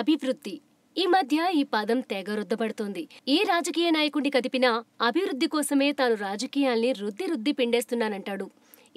అభివృద్ధి ఈ మధ్య ఈ పదం తెగ రుద్దబడుతోంది ఏ రాజకీయ నాయకుడిని కదిపినా అభివృద్ధి కోసమే తాను రాజకీయాల్ని రుద్ది రుద్ది పిండేస్తున్నానంటాడు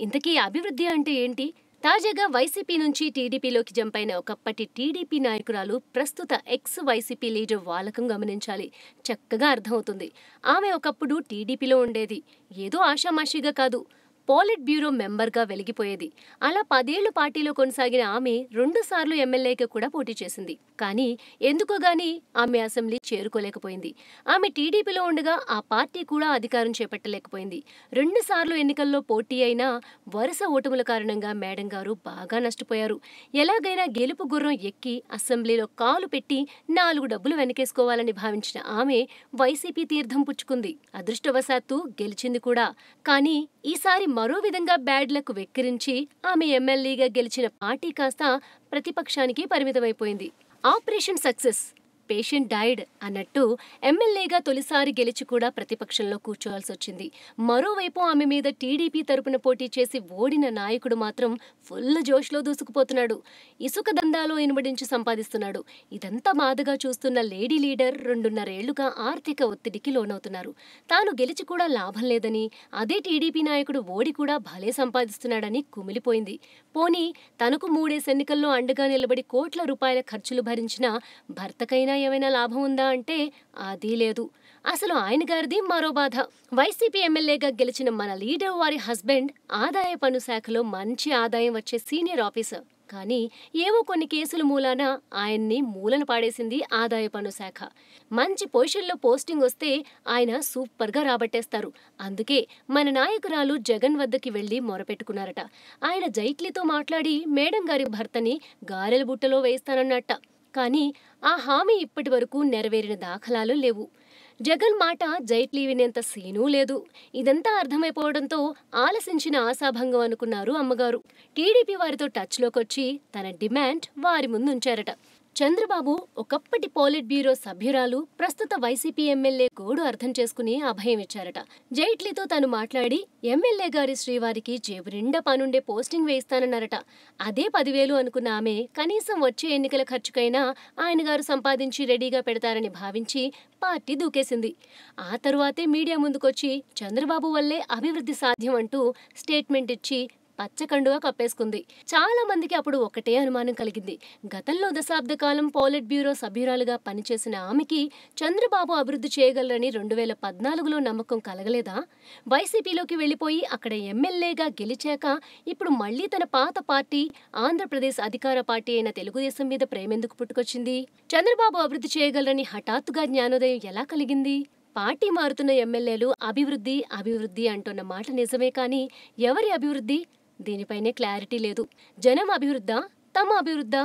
ఇంతకీ అభివృద్ధి అంటే ఏంటి తాజాగా వైసీపీ నుంచి టీడీపీలోకి జంపైన ఒకప్పటి టీడీపీ నాయకురాలు ప్రస్తుత ఎక్స్ వైసీపీ లీడర్ వాలకం గమనించాలి చక్కగా అర్థమవుతుంది ఆమె ఒకప్పుడు టీడీపీలో ఉండేది ఏదో ఆషామాషిగా కాదు పోలిట్ బ్యూరో మెంబర్గా వెలిగిపోయేది అలా పదేళ్లు పార్టీలో కొనసాగిన ఆమె రెండుసార్లు ఎమ్మెల్యేకి కూడా పోటీ చేసింది కానీ ఎందుకో గాని ఆమె అసెంబ్లీ చేరుకోలేకపోయింది ఆమె టీడీపీలో ఉండగా ఆ పార్టీ కూడా అధికారం చేపట్టలేకపోయింది రెండుసార్లు ఎన్నికల్లో పోటీ అయినా వరుస ఓటముల కారణంగా మేడం గారు బాగా నష్టపోయారు ఎలాగైనా గెలుపు గుర్రం ఎక్కి అసెంబ్లీలో కాలు పెట్టి నాలుగు డబ్బులు వెనకేసుకోవాలని భావించిన ఆమె వైసీపీ తీర్థం పుచ్చుకుంది అదృష్టవశాత్తు గెలిచింది కూడా కానీ ఈసారి మరో విధంగా బ్యాడ్లకు వెక్కిరించి ఆమె ఎమ్మెల్యేగా గెలిచిన పార్టీ కాస్త ప్రతిపక్షానికి పరిమితమైపోయింది ఆపరేషన్ సక్సెస్ పేషెంట్ డైడ్ అన్నట్టు ఎమ్మెల్యేగా తొలిసారి గెలిచి కూడా ప్రతిపక్షంలో కూర్చోవాల్సి వచ్చింది మరోవైపు ఆమె మీద టీడీపీ తరపున పోటీ చేసి ఓడిన నాయకుడు మాత్రం ఫుల్ జోష్లో దూసుకుపోతున్నాడు ఇసుక దందాలో ఇనుమడించి సంపాదిస్తున్నాడు ఇదంతా బాధగా చూస్తున్న లేడీ లీడర్ రెండున్నరేళ్లుగా ఆర్థిక ఒత్తిడికి లోనవుతున్నారు తాను గెలిచి కూడా లాభం లేదని అదే టీడీపీ నాయకుడు ఓడి కూడా భలే సంపాదిస్తున్నాడని కుమిలిపోయింది పోనీ తనకు మూడే ఎన్నికల్లో అండగా నిలబడి కోట్ల రూపాయల ఖర్చులు భరించిన భర్తకైనా ఏమైనా లాభం ఉందా అంటే అదీ లేదు అసలు ఆయన గారిది మరో బాధ వైసీపీ ఎమ్మెల్యేగా గెలిచిన మన లీడర్ వారి హస్బెండ్ ఆదాయ పన్ను శాఖలో మంచి ఆదాయం వచ్చే సీనియర్ ఆఫీసర్ కానీ ఏవో కొన్ని కేసుల మూలాన ఆయన్ని మూలన పాడేసింది ఆదాయ పన్ను శాఖ మంచి పొజిషన్లో పోస్టింగ్ వస్తే ఆయన సూపర్గా రాబట్టేస్తారు అందుకే మన నాయకురాలు జగన్ వద్దకి వెళ్ళి మొరపెట్టుకున్నారట ఆయన జైట్లీతో మాట్లాడి మేడం గారి భర్తని గారెల బుట్టలో వేస్తానన్నట్ట కానీ ఆ హామీ ఇప్పటి వరకు నెరవేరిన దాఖలాలు లేవు జగన్ మాట జైట్లీ వినేంత సీనూ లేదు ఇదంతా అర్థమైపోవడంతో ఆలసించిన ఆశాభంగం అనుకున్నారు అమ్మగారు టీడీపీ వారితో టచ్లోకొచ్చి తన డిమాండ్ వారి ముందుంచారట చంద్రబాబు ఒకప్పటి పోలిట్ బ్యూరో సభ్యురాలు ప్రస్తుత వైసీపీ ఎమ్మెల్యే గోడు అర్థం చేసుకుని అభయం ఇచ్చారట జైట్లీతో తాను మాట్లాడి ఎమ్మెల్యే గారి శ్రీవారికి జేబు నిండా పనుండే పోస్టింగ్ వేయిస్తానన్నారట అదే పదివేలు అనుకున్న ఆమె కనీసం వచ్చే ఎన్నికల ఖర్చుకైనా ఆయన గారు సంపాదించి రెడీగా పెడతారని భావించి పార్టీ దూకేసింది ఆ తరువాతే మీడియా ముందుకొచ్చి చంద్రబాబు వల్లే అభివృద్ధి సాధ్యం అంటూ స్టేట్మెంట్ ఇచ్చి పచ్చ కప్పేసుకుంది చాలా మందికి అప్పుడు ఒకటే అనుమానం కలిగింది గతంలో దశాబ్ద కాలం పోలిట్ బ్యూరో సభ్యురాలుగా పనిచేసిన ఆమెకి చంద్రబాబు అభివృద్ధి చేయగలరని రెండు వేల పద్నాలుగులో నమ్మకం కలగలేదా వైసీపీలోకి వెళ్ళిపోయి అక్కడ ఎమ్మెల్యేగా గెలిచాక ఇప్పుడు మళ్లీ తన పాత పార్టీ ఆంధ్రప్రదేశ్ అధికార పార్టీ అయిన తెలుగుదేశం మీద ప్రేమెందుకు పుట్టుకొచ్చింది చంద్రబాబు అభివృద్ధి చేయగలరని హఠాత్తుగా జ్ఞానోదయం ఎలా కలిగింది పార్టీ మారుతున్న ఎమ్మెల్యేలు అభివృద్ధి అభివృద్ధి అంటున్న మాట నిజమే కానీ ఎవరి అభివృద్ధి దీనిపైనే క్లారిటీ లేదు జనం అభివృద్ధ తమ అభివృద్ధ